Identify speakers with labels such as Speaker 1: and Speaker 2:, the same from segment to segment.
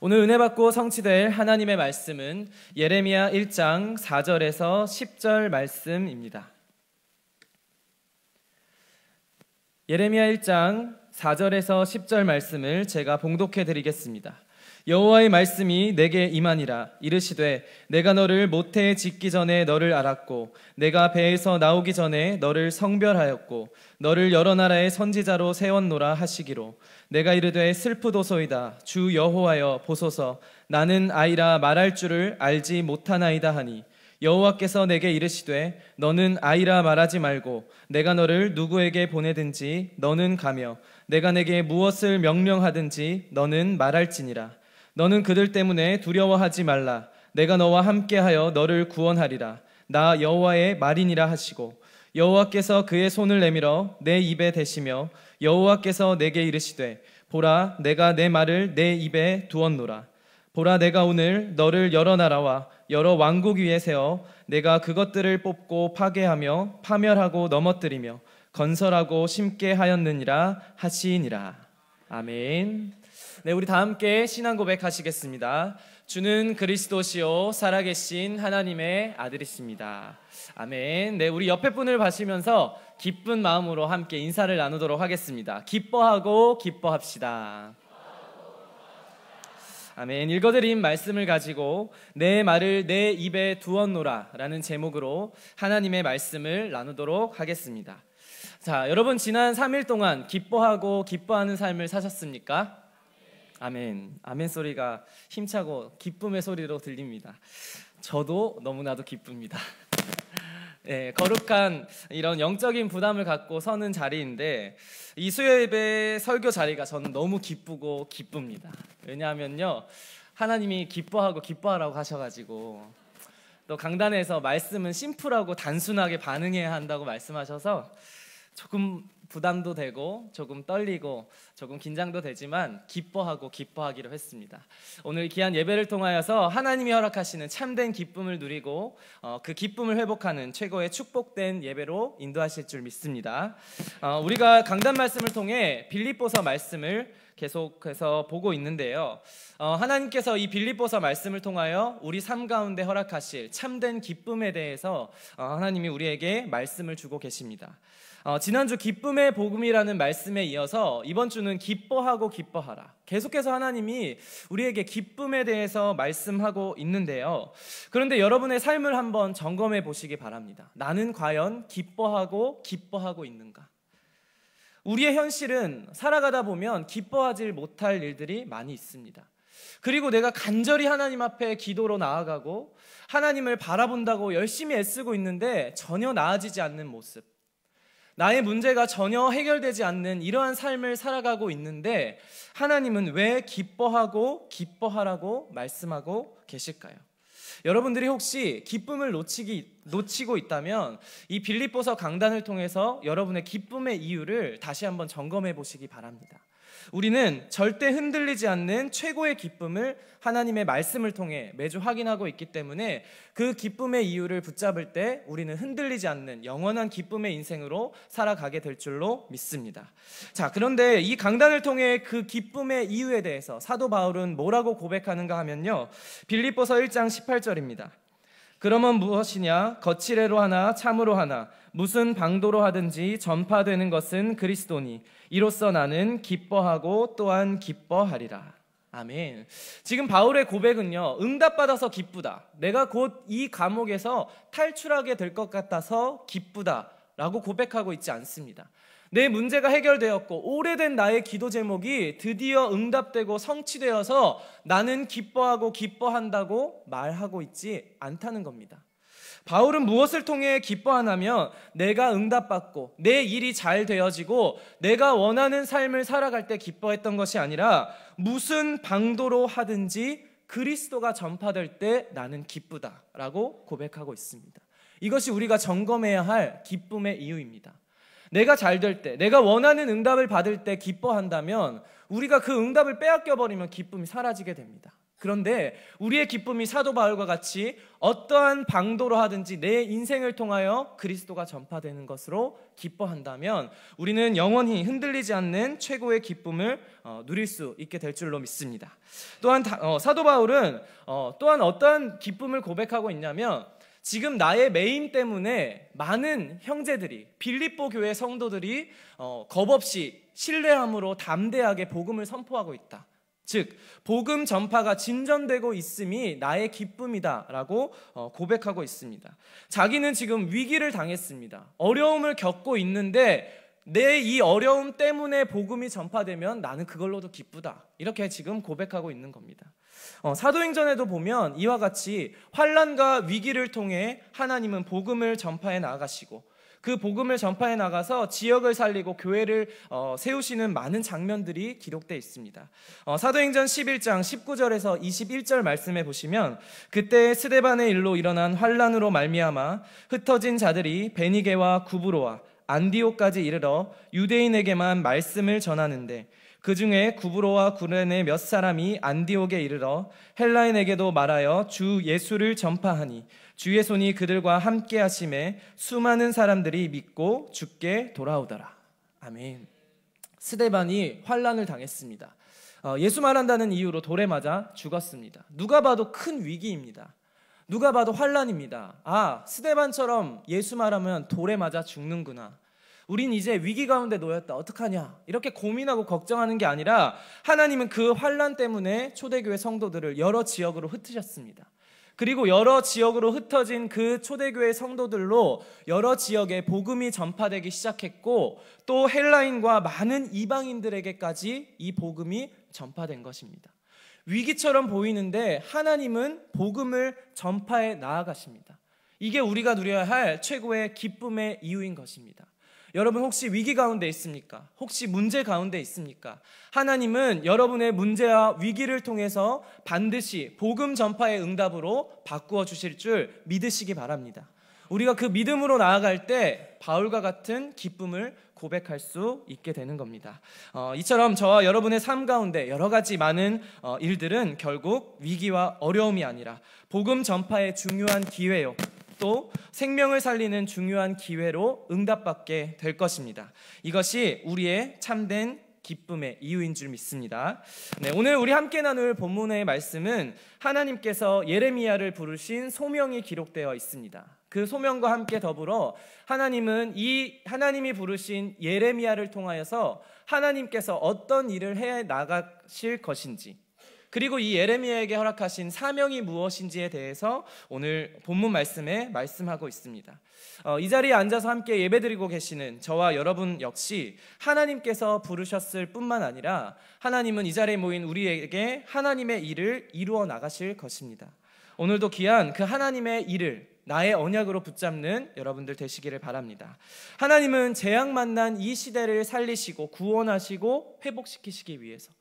Speaker 1: 오늘 은혜 받고 성취될 하나님의 말씀은 예레미야 1장 4절에서 10절 말씀입니다. 예레미야 1장 4절에서 10절 말씀을 제가 봉독해 드리겠습니다. 여호와의 말씀이 내게 임하니라 이르시되 내가 너를 모태에 짓기 전에 너를 알았고 내가 배에서 나오기 전에 너를 성별하였고 너를 여러 나라의 선지자로 세웠노라 하시기로 내가 이르되 슬프도소이다 주 여호와여 보소서 나는 아이라 말할 줄을 알지 못하나이다 하니 여호와께서 내게 이르시되 너는 아이라 말하지 말고 내가 너를 누구에게 보내든지 너는 가며 내가 내게 무엇을 명령하든지 너는 말할지니라 너는 그들 때문에 두려워하지 말라. 내가 너와 함께하여 너를 구원하리라. 나 여호와의 말인이라 하시고 여호와께서 그의 손을 내밀어 내 입에 대시며 여호와께서 내게 이르시되 보라 내가 내 말을 내 입에 두었노라. 보라 내가 오늘 너를 여러 나라와 여러 왕국 위에 세어 내가 그것들을 뽑고 파괴하며 파멸하고 넘어뜨리며 건설하고 심게 하였느니라 하시니라. 아멘. 네, 우리 다 함께 신앙 고백하시겠습니다. 주는 그리스도시요 살아계신 하나님의 아들이십니다. 아멘. 네, 우리 옆에 분을 봐시면서 기쁜 마음으로 함께 인사를 나누도록 하겠습니다. 기뻐하고 기뻐합시다. 아멘. 읽어드린 말씀을 가지고 내 말을 내 입에 두었노라 라는 제목으로 하나님의 말씀을 나누도록 하겠습니다. 자, 여러분 지난 3일 동안 기뻐하고 기뻐하는 삶을 사셨습니까? 아멘. 아멘 소리가 힘차고 기쁨의 소리로 들립니다. 저도 너무나도 기쁩니다. 네, 거룩한 이런 영적인 부담을 갖고 서는 자리인데 이 수요예배 설교 자리가 저는 너무 기쁘고 기쁩니다. 왜냐하면요. 하나님이 기뻐하고 기뻐하라고 하셔가지고 또 강단에서 말씀은 심플하고 단순하게 반응해야 한다고 말씀하셔서 조금 부담도 되고 조금 떨리고 조금 긴장도 되지만 기뻐하고 기뻐하기로 했습니다. 오늘 귀한 예배를 통하여서 하나님이 허락하시는 참된 기쁨을 누리고 어, 그 기쁨을 회복하는 최고의 축복된 예배로 인도하실 줄 믿습니다. 어, 우리가 강단 말씀을 통해 빌립보서 말씀을 계속해서 보고 있는데요. 어, 하나님께서 이 빌립보서 말씀을 통하여 우리 삶 가운데 허락하실 참된 기쁨에 대해서 어, 하나님이 우리에게 말씀을 주고 계십니다. 어, 지난주 기쁨의 복음이라는 말씀에 이어서 이번 주는 기뻐하고 기뻐하라. 계속해서 하나님이 우리에게 기쁨에 대해서 말씀하고 있는데요. 그런데 여러분의 삶을 한번 점검해 보시기 바랍니다. 나는 과연 기뻐하고 기뻐하고 있는가? 우리의 현실은 살아가다 보면 기뻐하지 못할 일들이 많이 있습니다. 그리고 내가 간절히 하나님 앞에 기도로 나아가고 하나님을 바라본다고 열심히 애쓰고 있는데 전혀 나아지지 않는 모습. 나의 문제가 전혀 해결되지 않는 이러한 삶을 살아가고 있는데 하나님은 왜 기뻐하고 기뻐하라고 말씀하고 계실까요? 여러분들이 혹시 기쁨을 놓치기, 놓치고 있다면 이 빌립보서 강단을 통해서 여러분의 기쁨의 이유를 다시 한번 점검해 보시기 바랍니다. 우리는 절대 흔들리지 않는 최고의 기쁨을 하나님의 말씀을 통해 매주 확인하고 있기 때문에 그 기쁨의 이유를 붙잡을 때 우리는 흔들리지 않는 영원한 기쁨의 인생으로 살아가게 될 줄로 믿습니다. 자, 그런데 이 강단을 통해 그 기쁨의 이유에 대해서 사도 바울은 뭐라고 고백하는가 하면요. 빌립보서 1장 18절입니다. 그러면 무엇이냐? 거칠애로 하나, 참으로 하나, 무슨 방도로 하든지 전파되는 것은 그리스도니, 이로써 나는 기뻐하고 또한 기뻐하리라. 아멘. 지금 바울의 고백은요, 응답받아서 기쁘다. 내가 곧 이 감옥에서 탈출하게 될 것 같아서 기쁘다. 라고 고백하고 있지 않습니다. 내 문제가 해결되었고, 오래된 나의 기도 제목이 드디어 응답되고 성취되어서 나는 기뻐하고 기뻐한다고 말하고 있지 않다는 겁니다. 바울은 무엇을 통해 기뻐하냐면 내가 응답받고 내 일이 잘 되어지고 내가 원하는 삶을 살아갈 때 기뻐했던 것이 아니라 무슨 방도로 하든지 그리스도가 전파될 때 나는 기쁘다라고 고백하고 있습니다. 이것이 우리가 점검해야 할 기쁨의 이유입니다. 내가 잘 될 때, 내가 원하는 응답을 받을 때 기뻐한다면 우리가 그 응답을 빼앗겨 버리면 기쁨이 사라지게 됩니다. 그런데 우리의 기쁨이 사도 바울과 같이 어떠한 방도로 하든지 내 인생을 통하여 그리스도가 전파되는 것으로 기뻐한다면 우리는 영원히 흔들리지 않는 최고의 기쁨을 어, 누릴 수 있게 될 줄로 믿습니다. 또한 어, 사도 바울은 어, 또한 어떠한 기쁨을 고백하고 있냐면 지금 나의 매임 때문에 많은 형제들이 빌립보 교회 성도들이 겁 없이 신뢰함으로 담대하게 복음을 선포하고 있다. 즉 복음 전파가 진전되고 있음이 나의 기쁨이다라고 어, 고백하고 있습니다. 자기는 지금 위기를 당했습니다. 어려움을 겪고 있는데 내 이 어려움 때문에 복음이 전파되면 나는 그걸로도 기쁘다. 이렇게 지금 고백하고 있는 겁니다. 어, 사도행전에도 보면 이와 같이 환란과 위기를 통해 하나님은 복음을 전파해 나가시고 아그 복음을 전파해 나가서 지역을 살리고 교회를 어, 세우시는 많은 장면들이 기록되어 있습니다. 어, 사도행전 11장 19절에서 21절 말씀해 보시면 그때 스데반의 일로 일어난 환란으로 말미암아 흩어진 자들이 베니게와 구브로와 안디오까지 이르러 유대인에게만 말씀을 전하는데 그 중에 구브로와 구레네 몇 사람이 안디옥에 이르러 헬라인에게도 말하여 주 예수를 전파하니 주의 손이 그들과 함께 하심에 수많은 사람들이 믿고 죽게 돌아오더라. 아멘. 스데반이 환란을 당했습니다. 어, 예수 말한다는 이유로 돌에 맞아 죽었습니다. 누가 봐도 큰 위기입니다. 누가 봐도 환란입니다. 아, 스데반처럼 예수 말하면 돌에 맞아 죽는구나. 우린 이제 위기 가운데 놓였다. 어떡하냐? 이렇게 고민하고 걱정하는 게 아니라 하나님은 그 환란 때문에 초대교회 성도들을 여러 지역으로 흩으셨습니다. 그리고 여러 지역으로 흩어진 그 초대교회 성도들로 여러 지역에 복음이 전파되기 시작했고 또 헬라인과 많은 이방인들에게까지 이 복음이 전파된 것입니다. 위기처럼 보이는데 하나님은 복음을 전파해 나아가십니다. 이게 우리가 누려야 할 최고의 기쁨의 이유인 것입니다. 여러분 혹시 위기 가운데 있습니까? 혹시 문제 가운데 있습니까? 하나님은 여러분의 문제와 위기를 통해서 반드시 복음 전파의 응답으로 바꾸어 주실 줄 믿으시기 바랍니다. 우리가 그 믿음으로 나아갈 때 바울과 같은 기쁨을 고백할 수 있게 되는 겁니다. 어, 이처럼 저와 여러분의 삶 가운데 여러 가지 많은 어, 일들은 결국 위기와 어려움이 아니라 복음 전파의 중요한 기회요. 또 생명을 살리는 중요한 기회로 응답받게 될 것입니다. 이것이 우리의 참된 기쁨의 이유인 줄 믿습니다. 네, 오늘 우리 함께 나눌 본문의 말씀은 하나님께서 예레미야를 부르신 소명이 기록되어 있습니다. 그 소명과 함께 더불어 하나님은 이 하나님이 부르신 예레미야를 통하여서 하나님께서 어떤 일을 해 나가실 것인지 그리고 이 예레미야에게 허락하신 사명이 무엇인지에 대해서 오늘 본문 말씀에 말씀하고 있습니다. 어, 이 자리에 앉아서 함께 예배드리고 계시는 저와 여러분 역시 하나님께서 부르셨을 뿐만 아니라 하나님은 이 자리에 모인 우리에게 하나님의 일을 이루어 나가실 것입니다. 오늘도 귀한 그 하나님의 일을 나의 언약으로 붙잡는 여러분들 되시기를 바랍니다. 하나님은 재앙 만난 이 시대를 살리시고 구원하시고 회복시키시기 위해서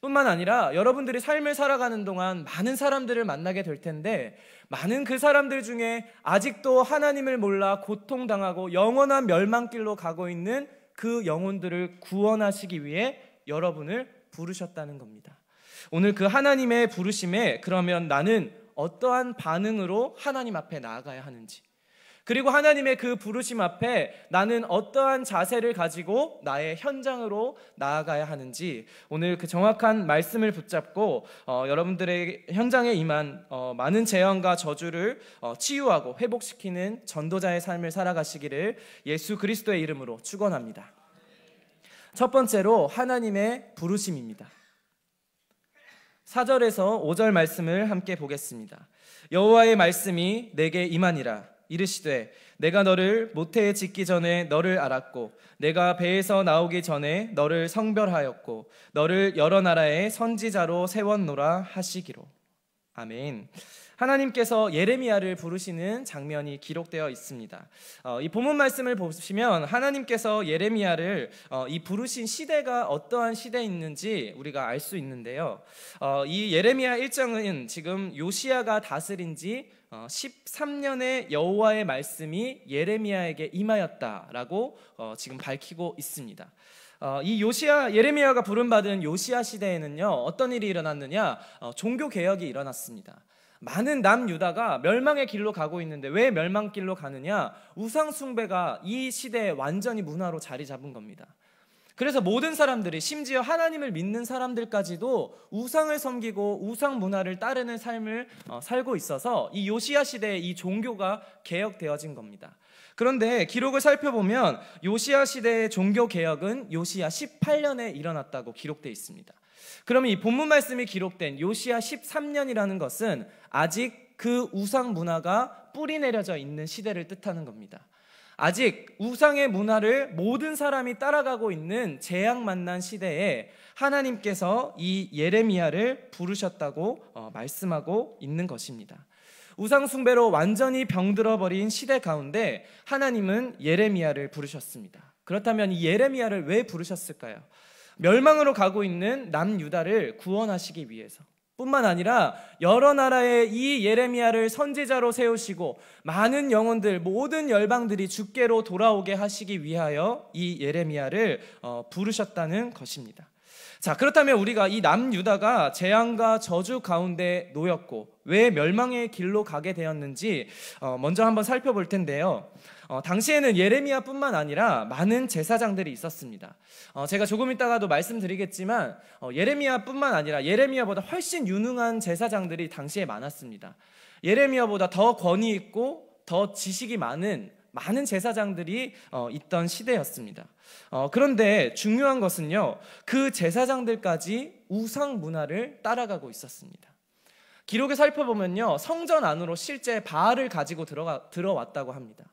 Speaker 1: 뿐만 아니라 여러분들이 삶을 살아가는 동안 많은 사람들을 만나게 될 텐데 많은 그 사람들 중에 아직도 하나님을 몰라 고통당하고 영원한 멸망길로 가고 있는 그 영혼들을 구원하시기 위해 여러분을 부르셨다는 겁니다. 오늘 그 하나님의 부르심에 그러면 나는 어떠한 반응으로 하나님 앞에 나아가야 하는지 그리고 하나님의 그 부르심 앞에 나는 어떠한 자세를 가지고 나의 현장으로 나아가야 하는지 오늘 그 정확한 말씀을 붙잡고 어, 여러분들의 현장에 임한 어, 많은 재앙과 저주를 어, 치유하고 회복시키는 전도자의 삶을 살아가시기를 예수 그리스도의 이름으로 축원합니다. 첫 번째로 하나님의 부르심입니다. 4절에서 5절 말씀을 함께 보겠습니다. 여호와의 말씀이 내게 임하니라 이르시되 내가 너를 모태에 짓기 전에 너를 알았고 내가 배에서 나오기 전에 너를 성별하였고 너를 여러 나라의 선지자로 세웠노라 하시기로 아멘. 하나님께서 예레미야를 부르시는 장면이 기록되어 있습니다. 어, 이 본문 말씀을 보시면 하나님께서 예레미야를 어, 이 부르신 시대가 어떠한 시대에 있는지 우리가 알 수 있는데요. 어, 이 예레미야 일정은 지금 요시야가 다스린 지 13년의 어, 여호와의 말씀이 예레미야에게 임하였다라고 어, 지금 밝히고 있습니다. 어, 이 요시아 예레미야가 부름받은 요시아 시대에는요 어떤 일이 일어났느냐 종교 개혁이 일어났습니다. 많은 남유다가 멸망의 길로 가고 있는데 왜 멸망길로 가느냐? 우상숭배가 이 시대에 완전히 문화로 자리 잡은 겁니다. 그래서 모든 사람들이 심지어 하나님을 믿는 사람들까지도 우상을 섬기고 우상 문화를 따르는 삶을 어, 살고 있어서 이 요시야 시대에 이 종교가 개혁되어진 겁니다. 그런데 기록을 살펴보면 요시야 시대의 종교 개혁은 요시야 18년에 일어났다고 기록되어 있습니다. 그러면 이 본문 말씀이 기록된 요시야 13년이라는 것은 아직 그 우상 문화가 뿌리 내려져 있는 시대를 뜻하는 겁니다. 아직 우상의 문화를 모든 사람이 따라가고 있는 재앙 만난 시대에 하나님께서 이 예레미야를 부르셨다고 어, 말씀하고 있는 것입니다. 우상 숭배로 완전히 병들어 버린 시대 가운데 하나님은 예레미야를 부르셨습니다. 그렇다면 이 예레미야를 왜 부르셨을까요? 멸망으로 가고 있는 남유다를 구원하시기 위해서 뿐만 아니라 여러 나라에 이 예레미야를 선지자로 세우시고 많은 영혼들 모든 열방들이 주께로 돌아오게 하시기 위하여 이 예레미야를 어, 부르셨다는 것입니다. 자, 그렇다면 우리가 이 남유다가 재앙과 저주 가운데 놓였고 왜 멸망의 길로 가게 되었는지 어, 먼저 한번 살펴볼 텐데요. 어, 당시에는 예레미야뿐만 아니라 많은 제사장들이 있었습니다. 어, 제가 조금 있다가도 말씀드리겠지만 어, 예레미야뿐만 아니라 예레미야보다 훨씬 유능한 제사장들이 당시에 많았습니다. 예레미야보다 더 권위 있고 더 지식이 많은 많은 제사장들이 어, 있던 시대였습니다. 어, 그런데 중요한 것은요, 그 제사장들까지 우상 문화를 따라가고 있었습니다. 기록에 살펴보면요, 성전 안으로 실제 바알을 가지고 들어가, 들어왔다고 합니다.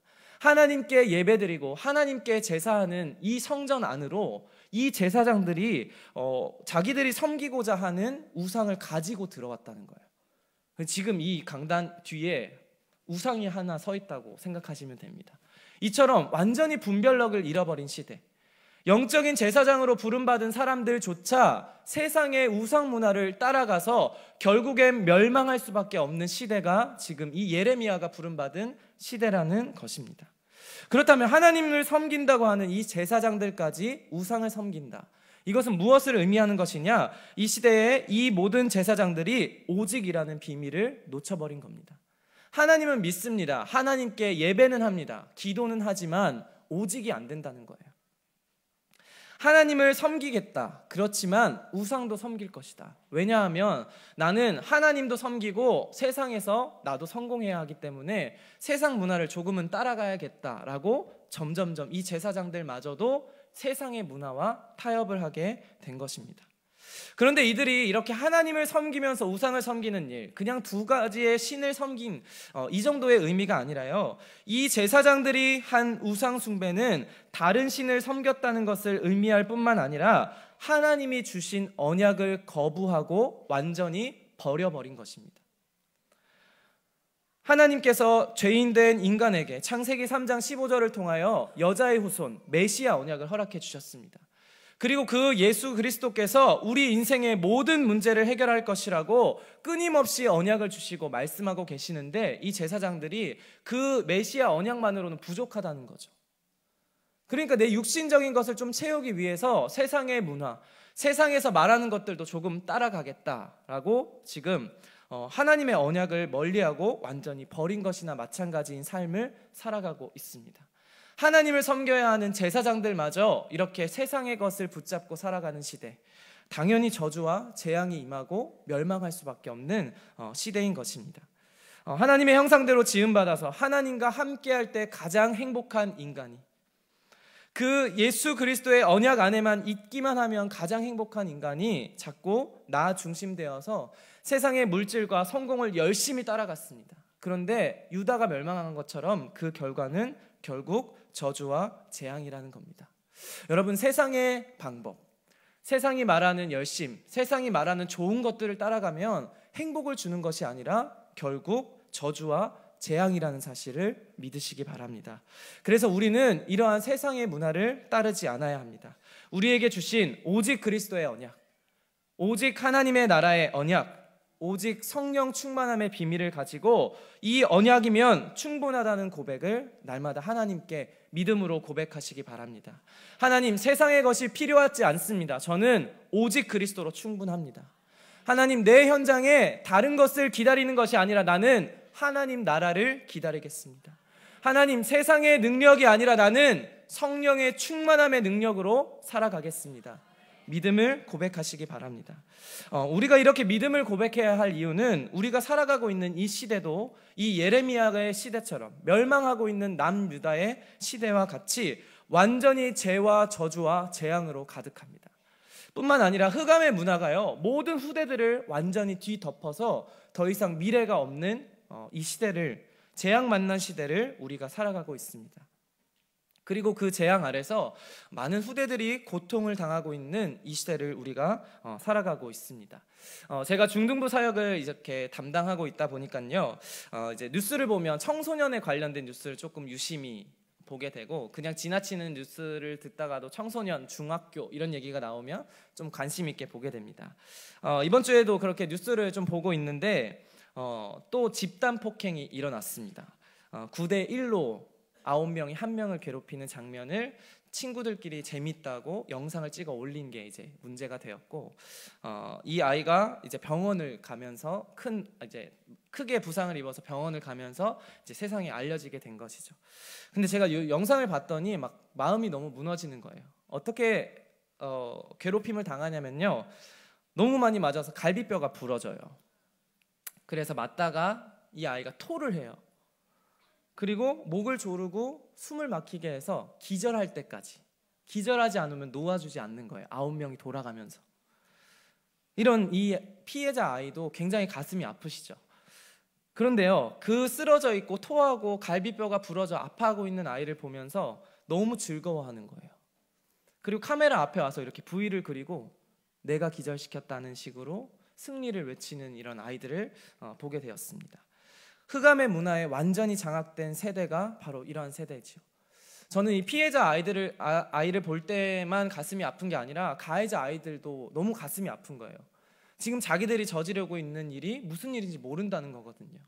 Speaker 1: 하나님께 예배드리고 하나님께 제사하는 이 성전 안으로 이 제사장들이 어, 자기들이 섬기고자 하는 우상을 가지고 들어왔다는 거예요. 지금 이 강단 뒤에 우상이 하나 서 있다고 생각하시면 됩니다. 이처럼 완전히 분별력을 잃어버린 시대. 영적인 제사장으로 부름받은 사람들조차 세상의 우상 문화를 따라가서 결국엔 멸망할 수밖에 없는 시대가 지금 이 예레미야가 부름받은 시대라는 것입니다. 그렇다면 하나님을 섬긴다고 하는 이 제사장들까지 우상을 섬긴다. 이것은 무엇을 의미하는 것이냐? 이 시대에 이 모든 제사장들이 오직이라는 비밀을 놓쳐버린 겁니다. 하나님은 믿습니다. 하나님께 예배는 합니다. 기도는 하지만 오직이 안 된다는 거예요. 하나님을 섬기겠다. 그렇지만 우상도 섬길 것이다. 왜냐하면 나는 하나님도 섬기고 세상에서 나도 성공해야 하기 때문에 세상 문화를 조금은 따라가야겠다라고 점점점 이 제사장들마저도 세상의 문화와 타협을 하게 된 것입니다. 그런데 이들이 이렇게 하나님을 섬기면서 우상을 섬기는 일, 그냥 두 가지의 신을 섬긴 어, 이 정도의 의미가 아니라요. 이 제사장들이 한 우상 숭배는 다른 신을 섬겼다는 것을 의미할 뿐만 아니라 하나님이 주신 언약을 거부하고 완전히 버려버린 것입니다. 하나님께서 죄인된 인간에게 창세기 3장 15절을 통하여 여자의 후손 메시아 언약을 허락해 주셨습니다. 그리고 그 예수 그리스도께서 우리 인생의 모든 문제를 해결할 것이라고 끊임없이 언약을 주시고 말씀하고 계시는데 이 제사장들이 그 메시아 언약만으로는 부족하다는 거죠. 그러니까 내 육신적인 것을 좀 채우기 위해서 세상의 문화, 세상에서 말하는 것들도 조금 따라가겠다라고 지금 어, 하나님의 언약을 멀리하고 완전히 버린 것이나 마찬가지인 삶을 살아가고 있습니다. 하나님을 섬겨야 하는 제사장들마저 이렇게 세상의 것을 붙잡고 살아가는 시대. 당연히 저주와 재앙이 임하고 멸망할 수밖에 없는 어, 시대인 것입니다. 어, 하나님의 형상대로 지음받아서 하나님과 함께할 때 가장 행복한 인간이 그 예수 그리스도의 언약 안에만 있기만 하면 가장 행복한 인간이 자꾸 나 중심되어서 세상의 물질과 성공을 열심히 따라갔습니다. 그런데 유다가 멸망한 것처럼 그 결과는 결국 저주와 재앙이라는 겁니다. 여러분 세상의 방법, 세상이 말하는 열심, 세상이 말하는 좋은 것들을 따라가면 행복을 주는 것이 아니라 결국 저주와 재앙이라는 사실을 믿으시기 바랍니다. 그래서 우리는 이러한 세상의 문화를 따르지 않아야 합니다. 우리에게 주신 오직 그리스도의 언약, 오직 하나님의 나라의 언약, 오직 성령 충만함의 비밀을 가지고 이 언약이면 충분하다는 고백을 날마다 하나님께 믿음으로 고백하시기 바랍니다. 하나님, 세상의 것이 필요하지 않습니다. 저는 오직 그리스도로 충분합니다. 하나님, 내 현장에 다른 것을 기다리는 것이 아니라 나는 하나님 나라를 기다리겠습니다. 하나님, 세상의 능력이 아니라 나는 성령의 충만함의 능력으로 살아가겠습니다. 믿음을 고백하시기 바랍니다. 어, 우리가 이렇게 믿음을 고백해야 할 이유는 우리가 살아가고 있는 이 시대도 이 예레미야의 시대처럼 멸망하고 있는 남유다의 시대와 같이 완전히 죄와 저주와 재앙으로 가득합니다. 뿐만 아니라 흑암의 문화가요 모든 후대들을 완전히 뒤덮어서 더 이상 미래가 없는 어, 이 시대를 재앙 만난 시대를 우리가 살아가고 있습니다. 그리고 그 재앙 아래서 많은 후대들이 고통을 당하고 있는 이 시대를 우리가 어, 살아가고 있습니다. 어, 제가 중등부 사역을 이렇게 담당하고 있다 보니까요, 어, 이제 뉴스를 보면 청소년에 관련된 뉴스를 조금 유심히 보게 되고 그냥 지나치는 뉴스를 듣다가도 청소년, 중학교 이런 얘기가 나오면 좀 관심 있게 보게 됩니다. 어, 이번 주에도 그렇게 뉴스를 좀 보고 있는데 어, 또 집단 폭행이 일어났습니다. 9대 어, 1로 아홉 명이 한 명을 괴롭히는 장면을 친구들끼리 재밌다고 영상을 찍어 올린 게 이제 문제가 되었고 어, 이 아이가 이제 병원을 가면서 큰 아, 이제 크게 부상을 입어서 병원을 가면서 이제 세상에 알려지게 된 것이죠. 근데 제가 이 영상을 봤더니 막 마음이 너무 무너지는 거예요. 어떻게 어, 괴롭힘을 당하냐면요. 너무 많이 맞아서 갈비뼈가 부러져요. 그래서 맞다가 이 아이가 토를 해요. 그리고 목을 조르고 숨을 막히게 해서 기절할 때까지 기절하지 않으면 놓아주지 않는 거예요. 아홉 명이 돌아가면서 이런 이 피해자 아이도 굉장히 가슴이 아프시죠. 그런데요, 그 쓰러져 있고 토하고 갈비뼈가 부러져 아파하고 있는 아이를 보면서 너무 즐거워하는 거예요. 그리고 카메라 앞에 와서 이렇게 부위를 그리고 내가 기절시켰다는 식으로 승리를 외치는 이런 아이들을 어, 보게 되었습니다. 흑암의 문화에 완전히 장악된 세대가 바로 이러한 세대지요. 저는 이 피해자 아이들을 아, 아이를 볼 때만 가슴이 아픈 게 아니라 가해자 아이들도 너무 가슴이 아픈 거예요. 지금 자기들이 저지르고 있는 일이 무슨 일인지 모른다는 거거든요.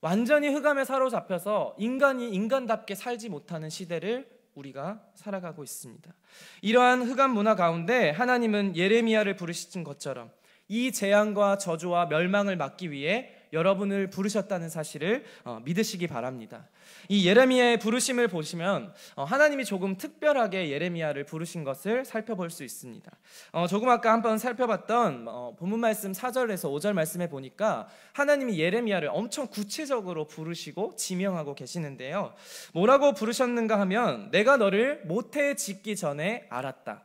Speaker 1: 완전히 흑암에 사로잡혀서 인간이 인간답게 살지 못하는 시대를 우리가 살아가고 있습니다. 이러한 흑암 문화 가운데 하나님은 예레미야를 부르신 것처럼 이 재앙과 저주와 멸망을 막기 위해 여러분을 부르셨다는 사실을 어, 믿으시기 바랍니다. 이 예레미야의 부르심을 보시면 어, 하나님이 조금 특별하게 예레미야를 부르신 것을 살펴볼 수 있습니다. 어, 조금 아까 한번 살펴봤던 본문 말씀 4절에서 5절 말씀해 보니까 하나님이 예레미야를 엄청 구체적으로 부르시고 지명하고 계시는데요. 뭐라고 부르셨는가 하면 내가 너를 모태에 짓기 전에 알았다.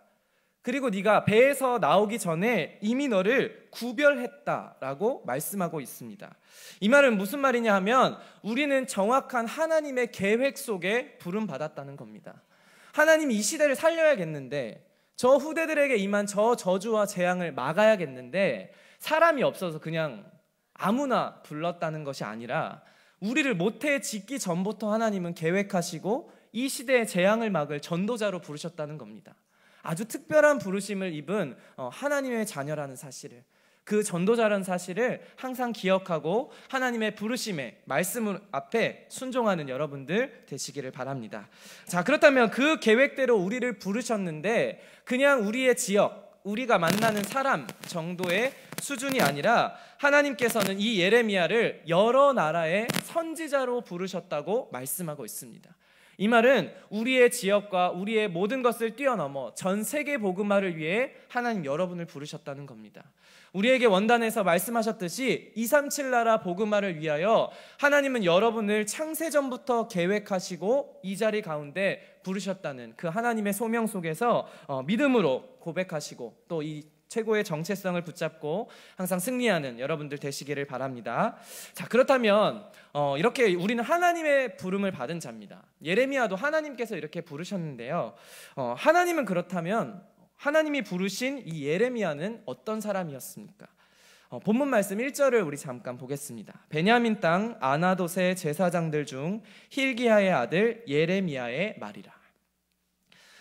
Speaker 1: 그리고 네가 배에서 나오기 전에 이미 너를 구별했다라고 말씀하고 있습니다. 이 말은 무슨 말이냐 하면 우리는 정확한 하나님의 계획 속에 부름 받았다는 겁니다. 하나님이 시대를 살려야겠는데 저 후대들에게 임한 저 저주와 재앙을 막아야겠는데 사람이 없어서 그냥 아무나 불렀다는 것이 아니라 우리를 모태에 짓기 전부터 하나님은 계획하시고 이 시대의 재앙을 막을 전도자로 부르셨다는 겁니다. 아주 특별한 부르심을 입은 어, 하나님의 자녀라는 사실을 그 전도자라는 사실을 항상 기억하고 하나님의 부르심에 말씀 앞에 순종하는 여러분들 되시기를 바랍니다. 자, 그렇다면 그 계획대로 우리를 부르셨는데 그냥 우리의 지역, 우리가 만나는 사람 정도의 수준이 아니라 하나님께서는 이 예레미야를 여러 나라의 선지자로 부르셨다고 말씀하고 있습니다. 이 말은 우리의 지역과 우리의 모든 것을 뛰어넘어 전 세계 복음화를 위해 하나님 여러분을 부르셨다는 겁니다. 우리에게 원단에서 말씀하셨듯이 237 나라 복음화를 위하여 하나님은 여러분을 창세전부터 계획하시고 이 자리 가운데 부르셨다는 그 하나님의 소명 속에서 어, 믿음으로 고백하시고 또이 최고의 정체성을 붙잡고 항상 승리하는 여러분들 되시기를 바랍니다. 자, 그렇다면 어, 이렇게 우리는 하나님의 부름을 받은 자입니다. 예레미야도 하나님께서 이렇게 부르셨는데요. 어, 하나님은 그렇다면 하나님이 부르신 이 예레미야는 어떤 사람이었습니까? 어, 본문 말씀 1절을 우리 잠깐 보겠습니다. 베냐민 땅 아나돗의 제사장들 중 힐기야의 아들 예레미야의 말이라.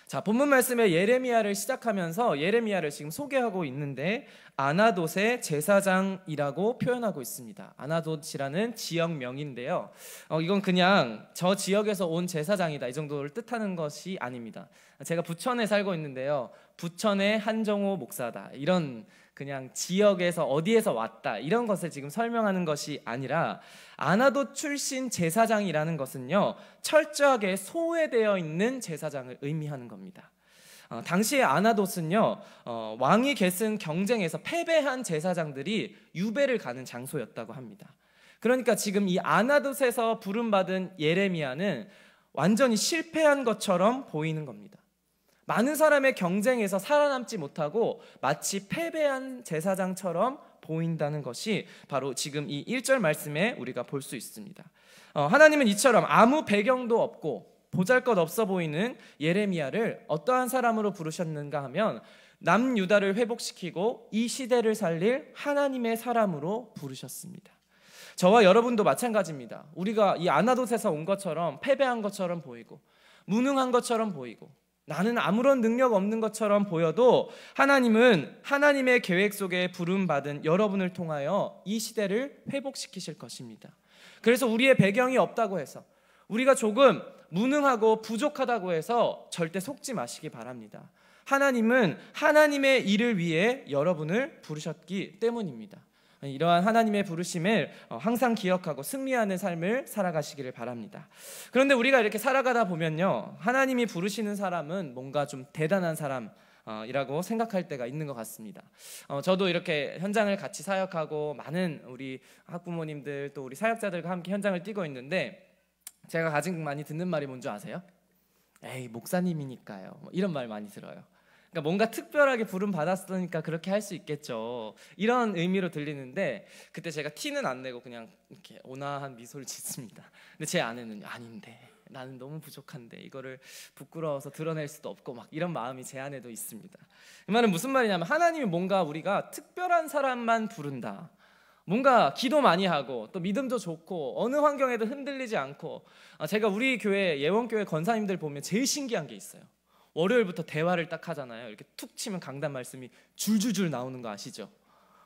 Speaker 1: 자, 본문 말씀에 예레미야를 시작하면서 예레미야를 지금 소개하고 있는데 아나돗의 제사장이라고 표현하고 있습니다. 아나돗이라는 지역명인데요. 어, 이건 그냥 저 지역에서 온 제사장이다 이 정도를 뜻하는 것이 아닙니다. 제가 부천에 살고 있는데요. 부천의 한정호 목사다 이런 그냥 지역에서 어디에서 왔다 이런 것을 지금 설명하는 것이 아니라 아나도 출신 제사장이라는 것은요, 철저하게 소외되어 있는 제사장을 의미하는 겁니다. 어, 당시에 아나도스는요 어, 왕이 계승 경쟁에서 패배한 제사장들이 유배를 가는 장소였다고 합니다. 그러니까 지금 이 아나돗에서 부름받은 예레미야는 완전히 실패한 것처럼 보이는 겁니다. 많은 사람의 경쟁에서 살아남지 못하고 마치 패배한 제사장처럼 보인다는 것이 바로 지금 이 1절 말씀에 우리가 볼 수 있습니다. 어, 하나님은 이처럼 아무 배경도 없고 보잘 것 없어 보이는 예레미야를 어떠한 사람으로 부르셨는가 하면 남유다를 회복시키고 이 시대를 살릴 하나님의 사람으로 부르셨습니다. 저와 여러분도 마찬가지입니다. 우리가 이 아나돗에서 온 것처럼 패배한 것처럼 보이고 무능한 것처럼 보이고 나는 아무런 능력 없는 것처럼 보여도 하나님은 하나님의 계획 속에 부름받은 여러분을 통하여 이 시대를 회복시키실 것입니다. 그래서 우리의 배경이 없다고 해서 우리가 조금 무능하고 부족하다고 해서 절대 속지 마시기 바랍니다. 하나님은 하나님의 일을 위해 여러분을 부르셨기 때문입니다. 이러한 하나님의 부르심을 어, 항상 기억하고 승리하는 삶을 살아가시기를 바랍니다. 그런데 우리가 이렇게 살아가다 보면요. 하나님이 부르시는 사람은 뭔가 좀 대단한 사람, 어, 이라고 생각할 때가 있는 것 같습니다. 어, 저도 이렇게 현장을 같이 사역하고 많은 우리 학부모님들 또 우리 사역자들과 함께 현장을 뛰고 있는데 제가 가장 많이 듣는 말이 뭔지 아세요? 에이 목사님이니까요. 뭐 이런 말 많이 들어요. 그러니까 뭔가 특별하게 부름 받았으니까 그렇게 할 수 있겠죠. 이런 의미로 들리는데 그때 제가 티는 안 내고 그냥 이렇게 온화한 미소를 짓습니다. 근데 제 아내는 아닌데 나는 너무 부족한데 이거를 부끄러워서 드러낼 수도 없고 막 이런 마음이 제 안에도 있습니다. 이 말은 무슨 말이냐면 하나님이 뭔가 우리가 특별한 사람만 부른다. 뭔가 기도 많이 하고 또 믿음도 좋고 어느 환경에도 흔들리지 않고 아, 제가 우리 교회 예원교회 권사님들 보면 제일 신기한 게 있어요. 월요일부터 대화를 딱 하잖아요. 이렇게 툭 치면 강단 말씀이 줄줄줄 나오는 거 아시죠?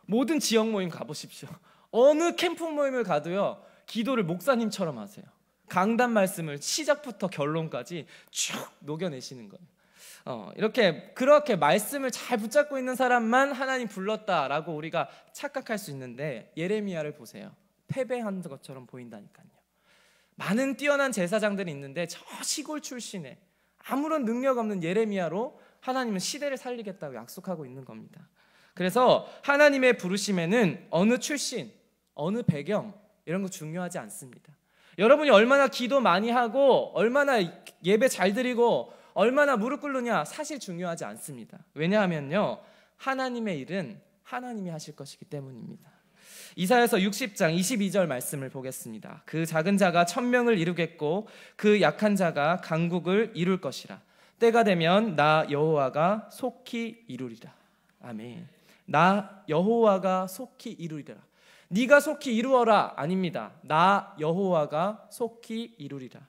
Speaker 1: 모든 지역 모임 가보십시오. 어느 캠프 모임을 가도요. 기도를 목사님처럼 하세요. 강단 말씀을 시작부터 결론까지 쭉 녹여내시는 거예요. 어, 이렇게 그렇게 말씀을 잘 붙잡고 있는 사람만 하나님 불렀다라고 우리가 착각할 수 있는데 예레미야를 보세요. 패배한 것처럼 보인다니까요. 많은 뛰어난 제사장들이 있는데 저 시골 출신의 아무런 능력 없는 예레미야로 하나님은 시대를 살리겠다고 약속하고 있는 겁니다. 그래서 하나님의 부르심에는 어느 출신, 어느 배경 이런 거 중요하지 않습니다. 여러분이 얼마나 기도 많이 하고 얼마나 예배 잘 드리고 얼마나 무릎 꿇느냐 사실 중요하지 않습니다. 왜냐하면요. 하나님의 일은 하나님이 하실 것이기 때문입니다. 이사에서 60장 22절 말씀을 보겠습니다. 그 작은 자가 천명을 이루겠고 그 약한 자가 강국을 이룰 것이라. 때가 되면 나 여호와가 속히 이루리라. 아멘. 나 여호와가 속히 이루리라. 네가 속히 이루어라 아닙니다. 나 여호와가 속히 이루리라.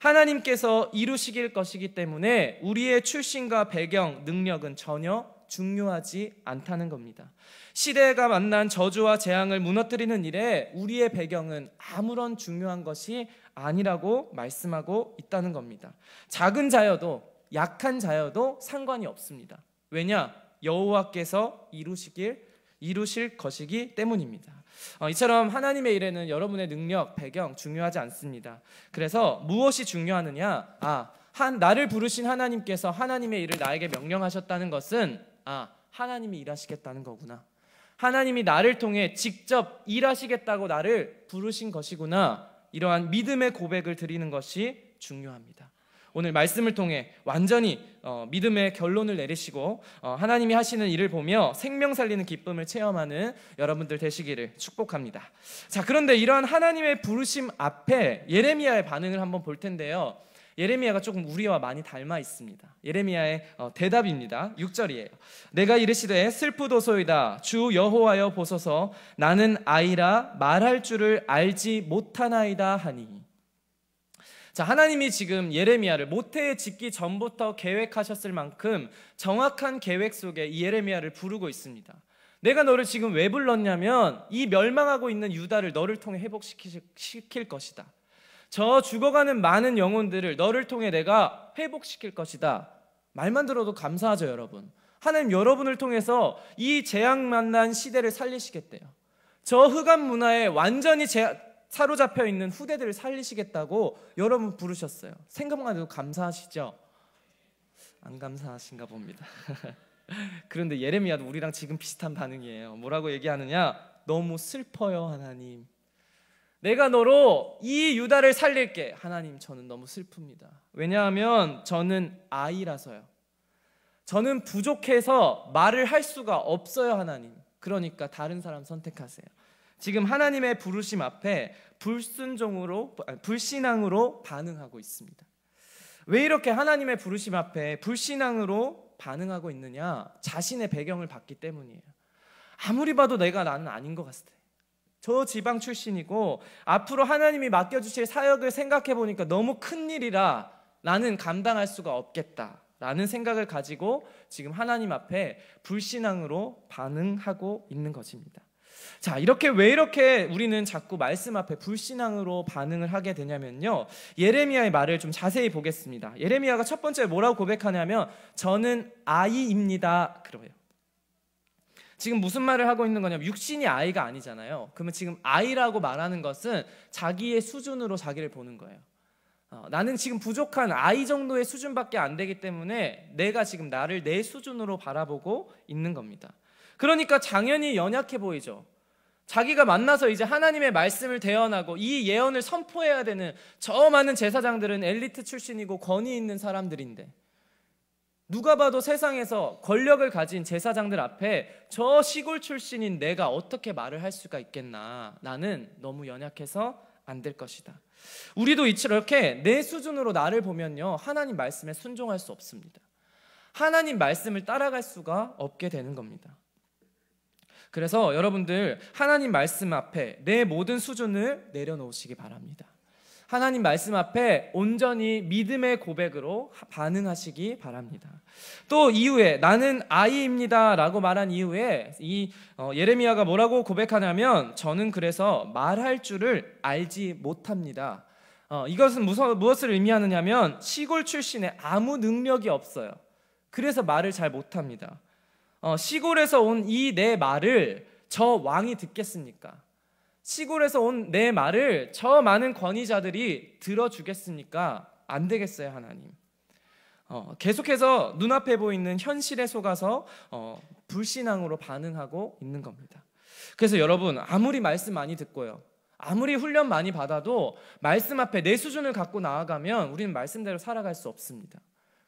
Speaker 1: 하나님께서 이루시길 것이기 때문에 우리의 출신과 배경, 능력은 전혀 중요하지 않다는 겁니다. 시대가 만난 저주와 재앙을 무너뜨리는 일에 우리의 배경은 아무런 중요한 것이 아니라고 말씀하고 있다는 겁니다. 작은 자여도 약한 자여도 상관이 없습니다. 왜냐? 여호와께서 이루시길 이루실 것이기 때문입니다. 어, 이처럼 하나님의 일에는 여러분의 능력, 배경 중요하지 않습니다. 그래서 무엇이 중요하느냐? 아, 한 나를 부르신 하나님께서 하나님의 일을 나에게 명령하셨다는 것은 아, 하나님이 일하시겠다는 거구나. 하나님이 나를 통해 직접 일하시겠다고 나를 부르신 것이구나. 이러한 믿음의 고백을 드리는 것이 중요합니다. 오늘 말씀을 통해 완전히 어, 믿음의 결론을 내리시고 어, 하나님이 하시는 일을 보며 생명 살리는 기쁨을 체험하는 여러분들 되시기를 축복합니다. 자 그런데 이러한 하나님의 부르심 앞에 예레미야의 반응을 한번 볼 텐데요. 예레미야가 조금 우리와 많이 닮아 있습니다. 예레미야의 어, 대답입니다. 6절이에요. 내가 이르시되 슬프도소이다 주 여호와여 보소서 나는 아이라 말할 줄을 알지 못하나이다 하니 자, 하나님이 지금 예레미야를 모태에 짓기 전부터 계획하셨을 만큼 정확한 계획 속에 이 예레미야를 부르고 있습니다. 내가 너를 지금 왜 불렀냐면 이 멸망하고 있는 유다를 너를 통해 회복시킬 것이다. 저 죽어가는 많은 영혼들을 너를 통해 내가 회복시킬 것이다. 말만 들어도 감사하죠, 여러분. 하나님 여러분을 통해서 이 재앙 만난 시대를 살리시겠대요. 저 흑암 문화에 완전히 제, 사로잡혀 있는 후대들을 살리시겠다고 여러분 부르셨어요. 생각만 해도 감사하시죠? 안 감사하신가 봅니다. 그런데 예레미야도 우리랑 지금 비슷한 반응이에요. 뭐라고 얘기하느냐? 너무 슬퍼요, 하나님. 내가 너로 이 유다를 살릴게. 하나님, 저는 너무 슬픕니다. 왜냐하면 저는 아이라서요. 저는 부족해서 말을 할 수가 없어요, 하나님. 그러니까 다른 사람 선택하세요. 지금 하나님의 부르심 앞에 불순종으로 아, 불신앙으로 반응하고 있습니다. 왜 이렇게 하나님의 부르심 앞에 불신앙으로 반응하고 있느냐? 자신의 배경을 봤기 때문이에요. 아무리 봐도 내가 나는 아닌 것 같아. 요저 지방 출신이고 앞으로 하나님이 맡겨주실 사역을 생각해 보니까 너무 큰 일이라 나는 감당할 수가 없겠다. 라는 생각을 가지고 지금 하나님 앞에 불신앙으로 반응하고 있는 것입니다. 자, 이렇게 왜 이렇게 우리는 자꾸 말씀 앞에 불신앙으로 반응을 하게 되냐면요. 예레미야의 말을 좀 자세히 보겠습니다. 예레미야가 첫 번째 뭐라고 고백하냐면 저는 아이입니다. 그래요. 지금 무슨 말을 하고 있는 거냐면 육신이 아이가 아니잖아요. 그러면 지금 아이라고 말하는 것은 자기의 수준으로 자기를 보는 거예요. 어, 나는 지금 부족한 아이 정도의 수준밖에 안 되기 때문에 내가 지금 나를 내 수준으로 바라보고 있는 겁니다. 그러니까 당연히 연약해 보이죠. 자기가 만나서 이제 하나님의 말씀을 대언하고 이 예언을 선포해야 되는 저 많은 제사장들은 엘리트 출신이고 권위 있는 사람들인데 누가 봐도 세상에서 권력을 가진 제사장들 앞에 저 시골 출신인 내가 어떻게 말을 할 수가 있겠나. 나는 너무 연약해서 안 될 것이다. 우리도 이렇게 내 수준으로 나를 보면요. 하나님 말씀에 순종할 수 없습니다. 하나님 말씀을 따라갈 수가 없게 되는 겁니다. 그래서 여러분들 하나님 말씀 앞에 내 모든 수준을 내려놓으시기 바랍니다. 하나님 말씀 앞에 온전히 믿음의 고백으로 반응하시기 바랍니다. 또 이후에 나는 아이입니다라고 말한 이후에 이 어, 예레미야가 뭐라고 고백하냐면 저는 그래서 말할 줄을 알지 못합니다. 어, 이것은 무서, 무엇을 의미하느냐면 시골 출신에 아무 능력이 없어요. 그래서 말을 잘 못합니다. 어, 시골에서 온 이 내 말을 저 왕이 듣겠습니까? 시골에서 온 내 말을 저 많은 권위자들이 들어주겠습니까? 안 되겠어요, 하나님. 어, 계속해서 눈앞에 보이는 현실에 속아서 어, 불신앙으로 반응하고 있는 겁니다. 그래서 여러분, 아무리 말씀 많이 듣고요. 아무리 훈련 많이 받아도 말씀 앞에 내 수준을 갖고 나아가면 우리는 말씀대로 살아갈 수 없습니다.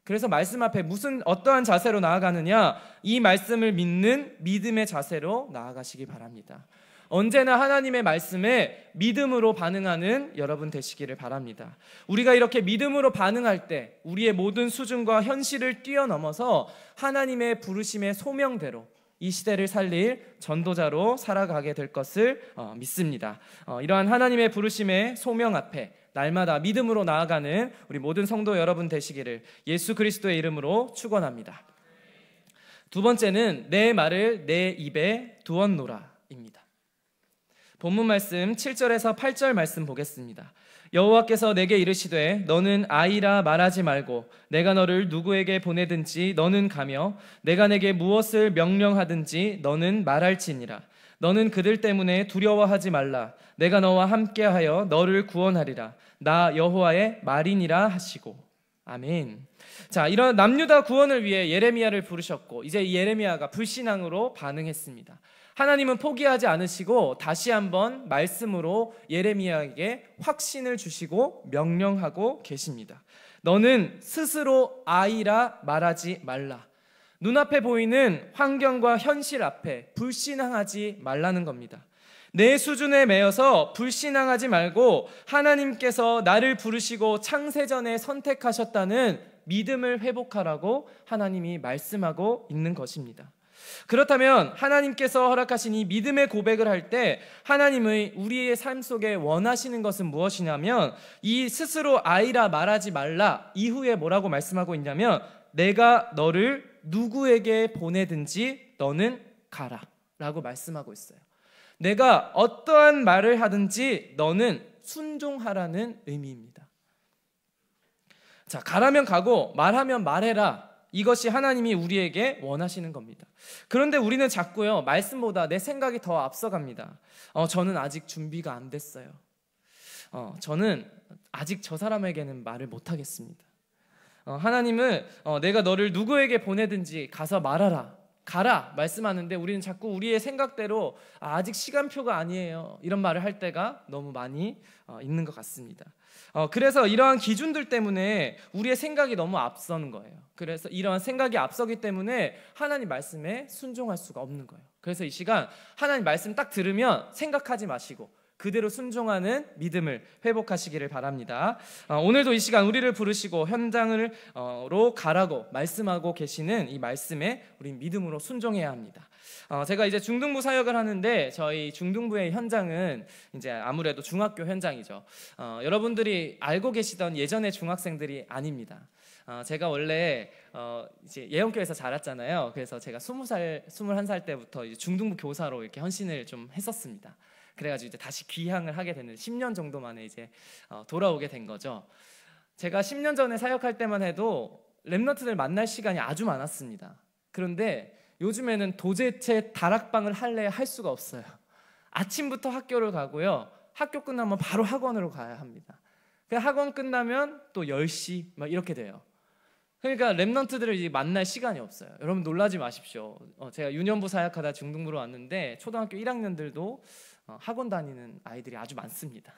Speaker 1: 그래서 말씀 앞에 무슨 어떠한 자세로 나아가느냐? 이 말씀을 믿는 믿음의 자세로 나아가시기 바랍니다. 언제나 하나님의 말씀에 믿음으로 반응하는 여러분 되시기를 바랍니다. 우리가 이렇게 믿음으로 반응할 때 우리의 모든 수준과 현실을 뛰어넘어서 하나님의 부르심의 소명대로 이 시대를 살릴 전도자로 살아가게 될 것을 어, 믿습니다. 어, 이러한 하나님의 부르심의 소명 앞에 날마다 믿음으로 나아가는 우리 모든 성도 여러분 되시기를 예수 그리스도의 이름으로 축원합니다. 두 번째는 내 말을 내 입에 두었노라 본문 말씀 7절에서 8절 말씀 보겠습니다. 여호와께서 내게 이르시되 너는 아이라 말하지 말고 내가 너를 누구에게 보내든지 너는 가며 내가 내게 무엇을 명령하든지 너는 말할지니라 너는 그들 때문에 두려워하지 말라 내가 너와 함께하여 너를 구원하리라 나 여호와의 말이니라 하시고 아멘. 자, 이런 남유다 구원을 위해 예레미야를 부르셨고 이제 예레미야가 불신앙으로 반응했습니다. 하나님은 포기하지 않으시고 다시 한번 말씀으로 예레미야에게 확신을 주시고 명령하고 계십니다. 너는 스스로 아이라 말하지 말라. 눈앞에 보이는 환경과 현실 앞에 불신앙하지 말라는 겁니다. 내 수준에 매여서 불신앙하지 말고 하나님께서 나를 부르시고 창세전에 선택하셨다는 믿음을 회복하라고 하나님이 말씀하고 있는 것입니다. 그렇다면 하나님께서 허락하신 이 믿음의 고백을 할 때 하나님의 우리의 삶 속에 원하시는 것은 무엇이냐면 이 스스로 아이라 말하지 말라 이후에 뭐라고 말씀하고 있냐면 내가 너를 누구에게 보내든지 너는 가라 라고 말씀하고 있어요. 내가 어떠한 말을 하든지 너는 순종하라는 의미입니다. 자, 가라면 가고 말하면 말해라 이것이 하나님이 우리에게 원하시는 겁니다. 그런데 우리는 자꾸요, 말씀보다 내 생각이 더 앞서갑니다. 어, 저는 아직 준비가 안 됐어요. 어, 저는 아직 저 사람에게는 말을 못하겠습니다. 어, 하나님은 어, 내가 너를 누구에게 보내든지 가서 말하라. 가라 말씀하는데 우리는 자꾸 우리의 생각대로 아, 직 시간표가 아니에요 이런 말을 할 때가 너무 많이 어, 있는 것 같습니다. 어, 그래서 이러한 기준들 때문에 우리의 생각이 너무 앞서는 거예요. 그래서 이러한 생각이 앞서기 때문에 하나님 말씀에 순종할 수가 없는 거예요. 그래서 이 시간 하나님 말씀 딱 들으면 생각하지 마시고 그대로 순종하는 믿음을 회복하시기를 바랍니다. 어, 오늘도 이 시간 우리를 부르시고 현장으로 가라고 말씀하고 계시는 이 말씀에 우리 믿음으로 순종해야 합니다. 어, 제가 이제 중등부 사역을 하는데 저희 중등부의 현장은 이제 아무래도 중학교 현장이죠. 어, 여러분들이 알고 계시던 예전의 중학생들이 아닙니다. 어, 제가 원래 어, 이제 예원교에서 자랐잖아요. 그래서 제가 20살, 21살 때부터 이제 중등부 교사로 이렇게 헌신을 좀 했었습니다. 그래가지고 이제 다시 귀향을 하게 되는 10년 정도 만에 이제 어, 돌아오게 된 거죠. 제가 10년 전에 사역할 때만 해도 랩너트들 만날 시간이 아주 많았습니다. 그런데 요즘에는 도대체 다락방을 할래 할 수가 없어요. 아침부터 학교를 가고요. 학교 끝나면 바로 학원으로 가야 합니다. 그 학원 끝나면 또 10시 막 이렇게 돼요. 그러니까 랩넌트들을 이제 만날 시간이 없어요. 여러분 놀라지 마십시오. 어, 제가 유년부 사역하다 중등부로 왔는데 초등학교 1학년들도 어, 학원 다니는 아이들이 아주 많습니다.